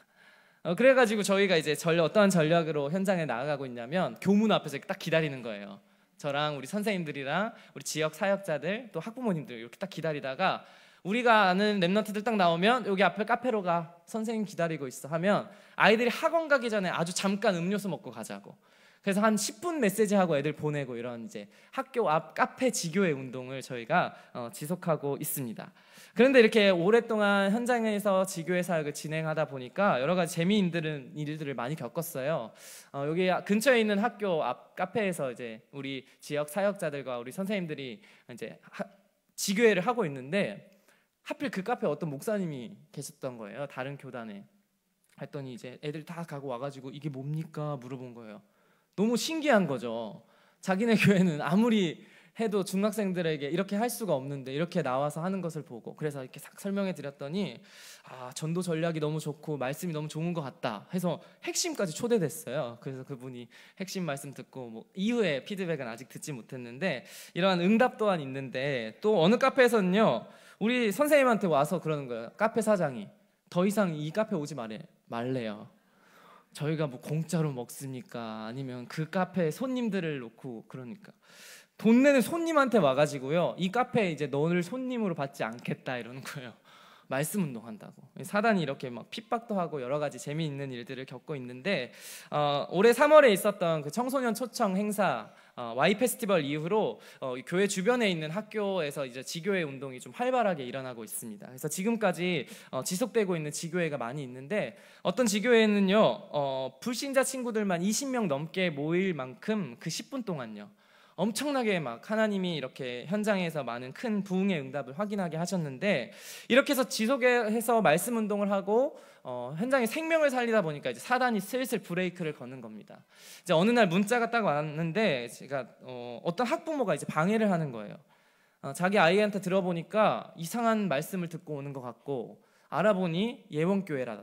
Speaker 1: 어, 그래가지고 저희가 이제 전략 어떤 전략으로 현장에 나아가고 있냐면 교문 앞에서 딱 기다리는 거예요. 저랑 우리 선생님들이랑 우리 지역 사역자들 또 학부모님들 이렇게 딱 기다리다가 우리가 아는 랩런트들 딱 나오면 여기 앞에 카페로 가 선생님 기다리고 있어 하면 아이들이 학원 가기 전에 아주 잠깐 음료수 먹고 가자고 그래서 한 10분 메시지 하고 애들 보내고 이런 이제 학교 앞 카페 지교의 운동을 저희가 어, 지속하고 있습니다. 그런데 이렇게 오랫동안 현장에서 지교회 사역을 진행하다 보니까 여러 가지 재미있는 일들을 많이 겪었어요. 어, 여기 근처에 있는 학교 앞 카페에서 이제 우리 지역 사역자들과 우리 선생님들이 이제 하, 지교회를 하고 있는데 하필 그 카페에 어떤 목사님이 계셨던 거예요. 다른 교단에. 했더니 이제 애들 다 가고 와가지고 이게 뭡니까 물어본 거예요. 너무 신기한 거죠. 자기네 교회는 아무리 해도 중학생들에게 이렇게 할 수가 없는데 이렇게 나와서 하는 것을 보고 그래서 이렇게 싹 설명해 드렸더니 아 전도 전략이 너무 좋고 말씀이 너무 좋은 것 같다 해서 핵심까지 초대됐어요. 그래서 그분이 핵심 말씀 듣고 뭐 이후에 피드백은 아직 듣지 못했는데 이러한 응답 또한 있는데 또 어느 카페에서는요 우리 선생님한테 와서 그러는 거예요. 카페 사장이 더 이상 이 카페 오지 말래 말래요. 저희가 뭐 공짜로 먹습니까? 아니면 그 카페 에 손님들을 놓고 그러니까 돈 내는 손님한테 와가지고요. 이 카페 이제 너를 손님으로 받지 않겠다 이러는 거예요. 말씀 운동한다고 사단이 이렇게 막 핍박도 하고 여러 가지 재미있는 일들을 겪고 있는데 어, 올해 3월에 있었던 그 청소년 초청 행사 어, Y 페스티벌 이후로 어, 교회 주변에 있는 학교에서 이제 지교회 운동이 좀 활발하게 일어나고 있습니다. 그래서 지금까지 어, 지속되고 있는 지교회가 많이 있는데 어떤 지교회는요 어, 불신자 친구들만 20명 넘게 모일 만큼 그 10분 동안요 엄청나게 막 하나님이 이렇게 현장에서 많은 큰 부흥의 응답을 확인하게 하셨는데 이렇게 해서 지속해서 말씀 운동을 하고 어, 현장에 생명을 살리다 보니까 이제 사단이 슬슬 브레이크를 거는 겁니다. 이제 어느 날 문자가 딱 왔는데 제가 어, 어떤 학부모가 이제 방해를 하는 거예요. 어, 자기 아이한테 들어보니까 이상한 말씀을 듣고 오는 것 같고 알아보니 예원교회라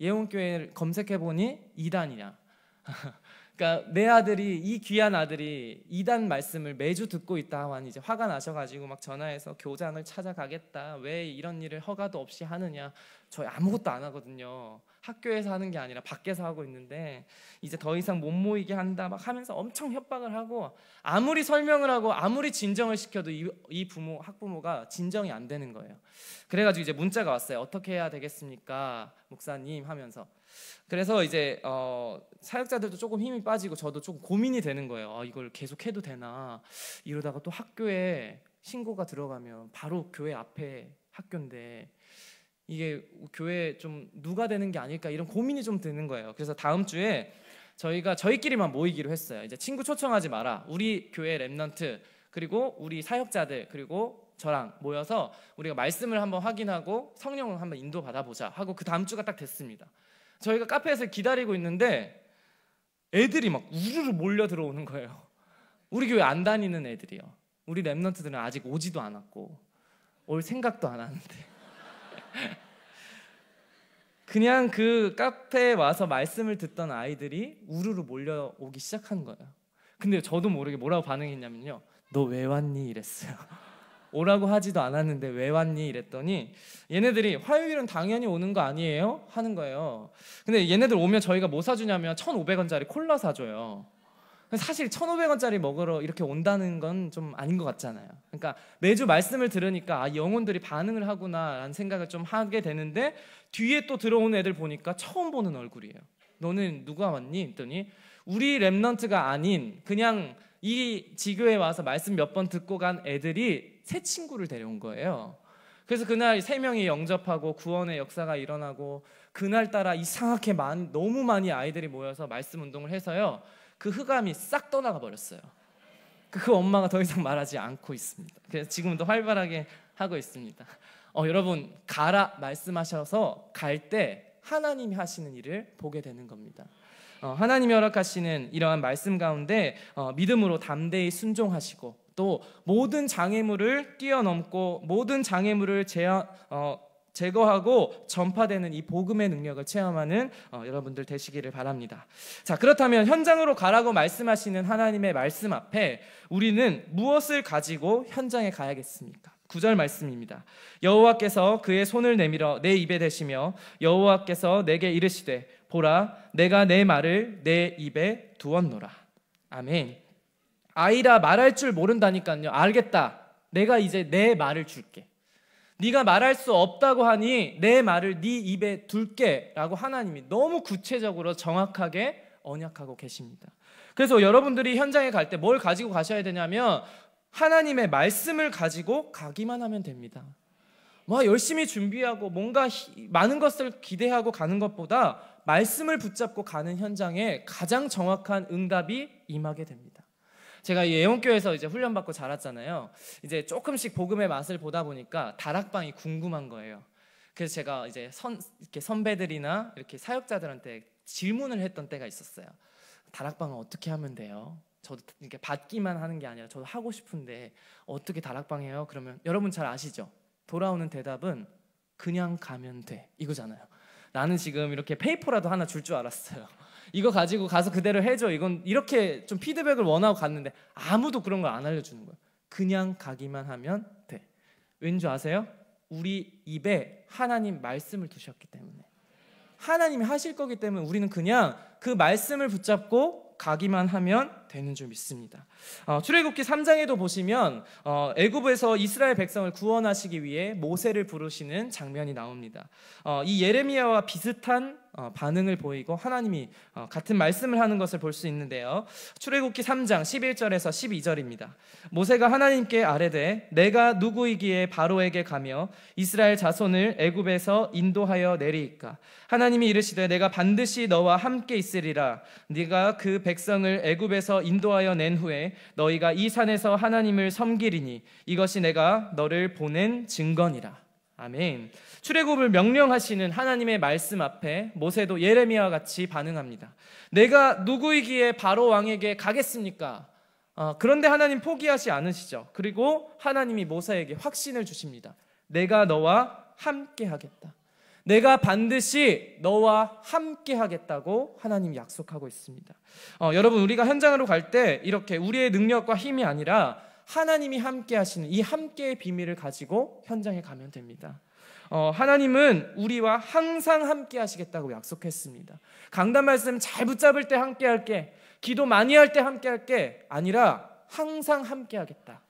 Speaker 1: 예원교회 를 검색해보니 이단이냐 그러니까 내 아들이 이 귀한 아들이 이단 말씀을 매주 듣고 있다 하니 이제 화가 나셔가지고 막 전화해서 교장을 찾아가겠다 왜 이런 일을 허가도 없이 하느냐 저희 아무것도 안 하거든요 학교에서 하는 게 아니라 밖에서 하고 있는데 이제 더 이상 못 모이게 한다 막 하면서 엄청 협박을 하고 아무리 설명을 하고 아무리 진정을 시켜도 이, 이 부모 학부모가 진정이 안 되는 거예요 그래가지고 이제 문자가 왔어요 어떻게 해야 되겠습니까 목사님 하면서 그래서 이제 어, 사역자들도 조금 힘이 빠지고 저도 조금 고민이 되는 거예요. 아, 이걸 계속 해도 되나? 이러다가 또 학교에 신고가 들어가면 바로 교회 앞에 학교인데 이게 교회 좀 누가 되는 게 아닐까 이런 고민이 좀 드는 거예요. 그래서 다음 주에 저희가 저희끼리만 모이기로 했어요. 이제 친구 초청하지 마라. 우리 교회 랩넌트 그리고 우리 사역자들 그리고 저랑 모여서 우리가 말씀을 한번 확인하고 성령을 한번 인도 받아보자 하고 그 다음 주가 딱 됐습니다. 저희가 카페에서 기다리고 있는데 애들이 막 우르르 몰려 들어오는 거예요. 우리 교회 안 다니는 애들이요. 우리 랩런트들은 아직 오지도 않았고 올 생각도 안 하는데 그냥 그 카페에 와서 말씀을 듣던 아이들이 우르르 몰려오기 시작한 거예요. 근데 저도 모르게 뭐라고 반응했냐면요. 너 왜 왔니? 이랬어요. 오라고 하지도 않았는데 왜 왔니? 이랬더니 얘네들이 화요일은 당연히 오는 거 아니에요? 하는 거예요. 근데 얘네들 오면 저희가 뭐 사주냐면 1,500원짜리 콜라 사줘요. 사실 1,500원짜리 먹으러 이렇게 온다는 건 좀 아닌 것 같잖아요. 그러니까 매주 말씀을 들으니까 아, 영혼들이 반응을 하구나라는 생각을 좀 하게 되는데 뒤에 또 들어온 애들 보니까 처음 보는 얼굴이에요. 너는 누가 왔니? 했더니 우리 랩런트가 아닌 그냥 이 지교에 와서 말씀 몇 번 듣고 간 애들이 새 친구를 데려온 거예요. 그래서 그날 세 명이 영접하고 구원의 역사가 일어나고 그날 따라 이상하게 많, 너무 많이 아이들이 모여서 말씀 운동을 해서요. 그 흑암이 싹 떠나가 버렸어요. 그, 그 엄마가 더 이상 말하지 않고 있습니다. 그래서 지금도 활발하게 하고 있습니다. 어, 여러분 가라 말씀하셔서 갈 때 하나님이 하시는 일을 보게 되는 겁니다. 어, 하나님이 허락하시는 이러한 말씀 가운데 어, 믿음으로 담대히 순종하시고 또 모든 장애물을 뛰어넘고 모든 장애물을 제어, 어, 제거하고 전파되는 이 복음의 능력을 체험하는 어, 여러분들 되시기를 바랍니다. 자, 그렇다면 현장으로 가라고 말씀하시는 하나님의 말씀 앞에 우리는 무엇을 가지고 현장에 가야겠습니까? 구절 말씀입니다. 여호와께서 그의 손을 내밀어 내 입에 대시며 여호와께서 내게 이르시되 보라 내가 내 말을 내 입에 두었노라. 아멘. 아이라 말할 줄 모른다니까요. 알겠다. 내가 이제 내 말을 줄게. 네가 말할 수 없다고 하니 내 말을 네 입에 둘게라고 하나님이 너무 구체적으로 정확하게 언약하고 계십니다. 그래서 여러분들이 현장에 갈 때 뭘 가지고 가셔야 되냐면 하나님의 말씀을 가지고 가기만 하면 됩니다. 뭐 열심히 준비하고 뭔가 많은 것을 기대하고 가는 것보다 말씀을 붙잡고 가는 현장에 가장 정확한 응답이 임하게 됩니다. 제가 예원교에서 이제 훈련 받고 자랐잖아요. 이제 조금씩 복음의 맛을 보다 보니까 다락방이 궁금한 거예요. 그래서 제가 이제 선 이렇게 선배들이나 이렇게 사역자들한테 질문을 했던 때가 있었어요. 다락방은 어떻게 하면 돼요? 저도 이렇게 받기만 하는 게 아니라 저도 하고 싶은데 어떻게 다락방 해요? 그러면 여러분 잘 아시죠? 돌아오는 대답은 그냥 가면 돼 이거잖아요. 나는 지금 이렇게 페이퍼라도 하나 줄 줄 알았어요. 이거 가지고 가서 그대로 해줘. 이건 이렇게 좀 피드백을 원하고 갔는데 아무도 그런 걸 안 알려주는 거예요. 그냥 가기만 하면 돼. 왠지 아세요? 우리 입에 하나님 말씀을 두셨기 때문에 하나님이 하실 거기 때문에 우리는 그냥 그 말씀을 붙잡고 가기만 하면 되는 줄 믿습니다. 어, 출애굽기 3장에도 보시면 어, 애굽에서 이스라엘 백성을 구원하시기 위해 모세를 부르시는 장면이 나옵니다. 어, 이 예레미야와 비슷한 어, 반응을 보이고 하나님이 어, 같은 말씀을 하는 것을 볼 수 있는데요. 출애굽기 3장 11절에서 12절입니다. 모세가 하나님께 아뢰되 내가 누구이기에 바로에게 가며 이스라엘 자손을 애굽에서 인도하여 내리이까 하나님이 이르시되 내가 반드시 너와 함께 있으리라 네가 그 백성을 애굽에서 인도하여 낸 후에 너희가 이 산에서 하나님을 섬기리니 이것이 내가 너를 보낸 증거니라. 아멘. 출애굽을 명령하시는 하나님의 말씀 앞에 모세도 예레미야와 같이 반응합니다. 내가 누구이기에 바로 왕에게 가겠습니까? 어, 그런데 하나님 포기하지 않으시죠. 그리고 하나님이 모세에게 확신을 주십니다. 내가 너와 함께 하겠다. 내가 반드시 너와 함께 하겠다고 하나님 약속하고 있습니다. 어, 여러분, 우리가 현장으로 갈 때 이렇게 우리의 능력과 힘이 아니라 하나님이 함께 하시는 이 함께의 비밀을 가지고 현장에 가면 됩니다. 어, 하나님은 우리와 항상 함께 하시겠다고 약속했습니다. 강단 말씀 잘 붙잡을 때 함께 할게, 기도 많이 할 때 함께 할게 아니라 항상 함께 하겠다.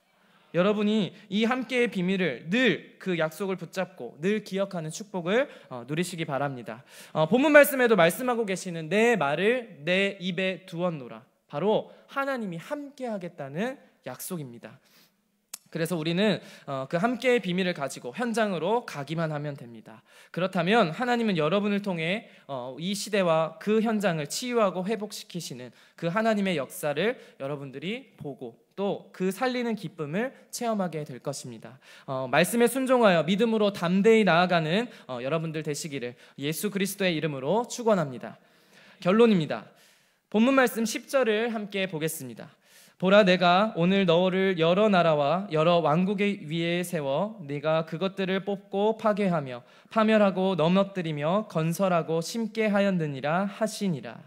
Speaker 1: 여러분이 이 함께의 비밀을 늘 그 약속을 붙잡고 늘 기억하는 축복을 어, 누리시기 바랍니다. 어, 본문 말씀에도 말씀하고 계시는 내 말을 내 입에 두었노라. 바로 하나님이 함께하겠다는 약속입니다. 그래서 우리는 어, 그 함께의 비밀을 가지고 현장으로 가기만 하면 됩니다. 그렇다면 하나님은 여러분을 통해 어, 이 시대와 그 현장을 치유하고 회복시키시는 그 하나님의 역사를 여러분들이 보고 또그 살리는 기쁨을 체험하게 될 것입니다. 어, 말씀에 순종하여 믿음으로 담대히 나아가는 어, 여러분들 되시기를 예수 그리스도의 이름으로 축원합니다. 결론입니다. 본문 말씀 10절을 함께 보겠습니다. 보라 내가 오늘 너를 여러 나라와 여러 왕국의 위에 세워 네가 그것들을 뽑고 파괴하며 파멸하고 넘어뜨리며 건설하고 심게 하였느니라 하시니라.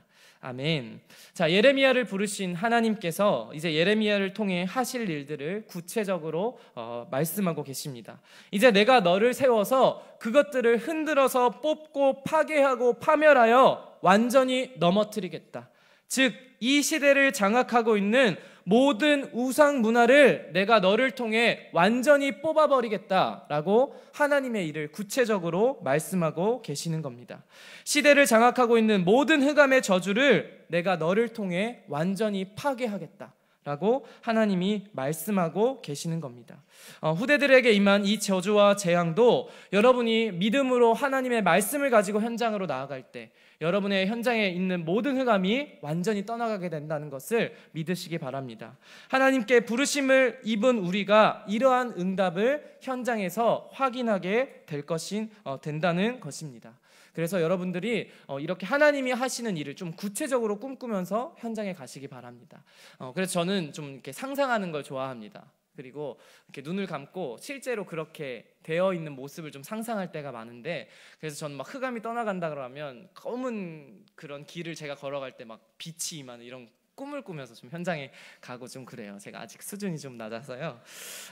Speaker 1: 아멘. 자, 예레미야를 부르신 하나님께서 이제 예레미야를 통해 하실 일들을 구체적으로 어, 말씀하고 계십니다. 이제 내가 너를 세워서 그것들을 흔들어서 뽑고 파괴하고 파멸하여 완전히 넘어뜨리겠다. 즉, 이 시대를 장악하고 있는 모든 우상 문화를 내가 너를 통해 완전히 뽑아버리겠다라고 하나님의 일을 구체적으로 말씀하고 계시는 겁니다. 시대를 장악하고 있는 모든 흑암의 저주를 내가 너를 통해 완전히 파괴하겠다. 라고 하나님이 말씀하고 계시는 겁니다. 어, 후대들에게 임한 이 저주와 재앙도 여러분이 믿음으로 하나님의 말씀을 가지고 현장으로 나아갈 때 여러분의 현장에 있는 모든 흑암이 완전히 떠나가게 된다는 것을 믿으시기 바랍니다. 하나님께 부르심을 입은 우리가 이러한 응답을 현장에서 확인하게 될 것인 어, 된다는 것입니다. 그래서 여러분들이 어, 이렇게 하나님이 하시는 일을 좀 구체적으로 꿈꾸면서 현장에 가시기 바랍니다. 어, 그래서 저는 좀 이렇게 상상하는 걸 좋아합니다. 그리고 이렇게 눈을 감고 실제로 그렇게 되어 있는 모습을 좀 상상할 때가 많은데 그래서 저는 막 흑암이 떠나간다 그러면 검은 그런 길을 제가 걸어갈 때 막 빛이 임하 이런 꿈을 꾸면서 좀 현장에 가고 좀 그래요. 제가 아직 수준이 좀 낮아서요.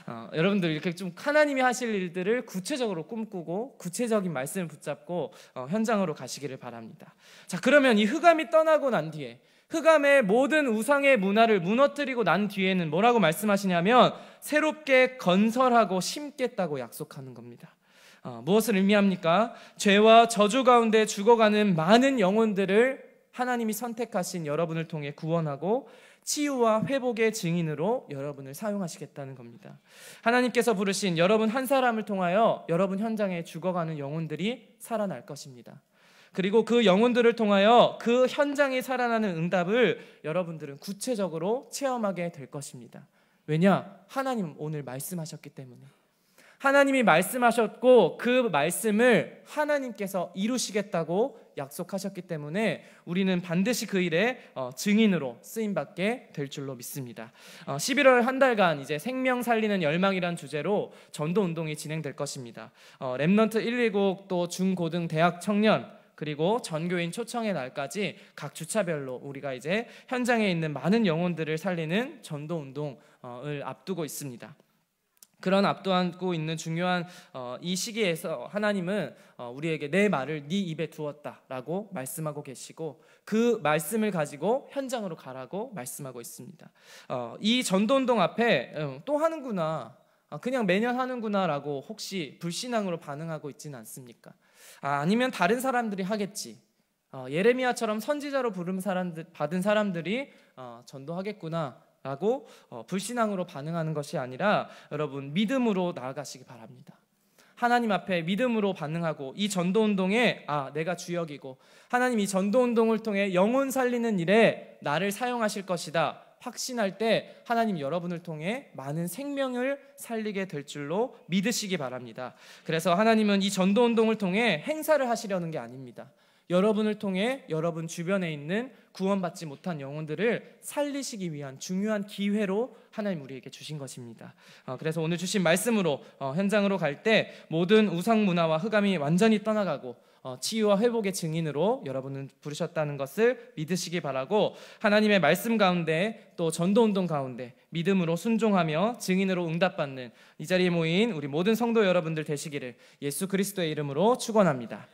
Speaker 1: 어, 여러분들 이렇게 좀 하나님이 하실 일들을 구체적으로 꿈꾸고 구체적인 말씀을 붙잡고 어, 현장으로 가시기를 바랍니다. 자 그러면 이 흑암이 떠나고 난 뒤에 흑암의 모든 우상의 문화를 무너뜨리고 난 뒤에는 뭐라고 말씀하시냐면 새롭게 건설하고 심겠다고 약속하는 겁니다. 어, 무엇을 의미합니까? 죄와 저주 가운데 죽어가는 많은 영혼들을 하나님이 선택하신 여러분을 통해 구원하고 치유와 회복의 증인으로 여러분을 사용하시겠다는 겁니다. 하나님께서 부르신 여러분 한 사람을 통하여 여러분 현장에 죽어가는 영혼들이 살아날 것입니다. 그리고 그 영혼들을 통하여 그 현장에 살아나는 응답을 여러분들은 구체적으로 체험하게 될 것입니다. 왜냐? 하나님 오늘 말씀하셨기 때문에. 하나님이 말씀하셨고 그 말씀을 하나님께서 이루시겠다고 약속하셨기 때문에 우리는 반드시 그 일에 어, 증인으로 쓰임 받게 될 줄로 믿습니다. 11월 어, 한 달간 이제 생명 살리는 열망이란 주제로 전도 운동이 진행될 것입니다. 어, 렘런트119또 중고등 대학 청년 그리고 전교인 초청의 날까지 각 주차별로 우리가 이제 현장에 있는 많은 영혼들을 살리는 전도 운동을 앞두고 있습니다. 그런 앞두고 있는 중요한 어, 이 시기에서 하나님은 어, 우리에게 내 말을 네 입에 두었다라고 말씀하고 계시고 그 말씀을 가지고 현장으로 가라고 말씀하고 있습니다. 어, 이 전도운동 앞에 또 하는구나 그냥 매년 하는구나라고 혹시 불신앙으로 반응하고 있지는 않습니까? 아, 니면 다른 사람들이 하겠지. 어, 예레미야처럼 선지자로 부름 사람들 받은 사람들이 어, 전도하겠구나라고 어, 불신앙으로 반응하는 것이 아니라 여러분 믿음으로 나아가시기 바랍니다. 하나님 앞에 믿음으로 반응하고 이 전도 운동에 아 내가 주역이고 하나님 이 전도 운동을 통해 영혼 살리는 일에 나를 사용하실 것이다. 확신할 때 하나님 여러분을 통해 많은 생명을 살리게 될 줄로 믿으시기 바랍니다. 그래서 하나님은 이 전도 운동을 통해 행사를 하시려는 게 아닙니다. 여러분을 통해 여러분 주변에 있는 구원받지 못한 영혼들을 살리시기 위한 중요한 기회로 하나님 우리에게 주신 것입니다. 어, 그래서 오늘 주신 말씀으로 어, 현장으로 갈 때 모든 우상 문화와 흑암이 완전히 떠나가고 어, 치유와 회복의 증인으로 여러분은 부르셨다는 것을 믿으시기 바라고 하나님의 말씀 가운데 또 전도 운동 가운데 믿음으로 순종하며 증인으로 응답받는 이 자리에 모인 우리 모든 성도 여러분들 되시기를 예수 그리스도의 이름으로 축원합니다.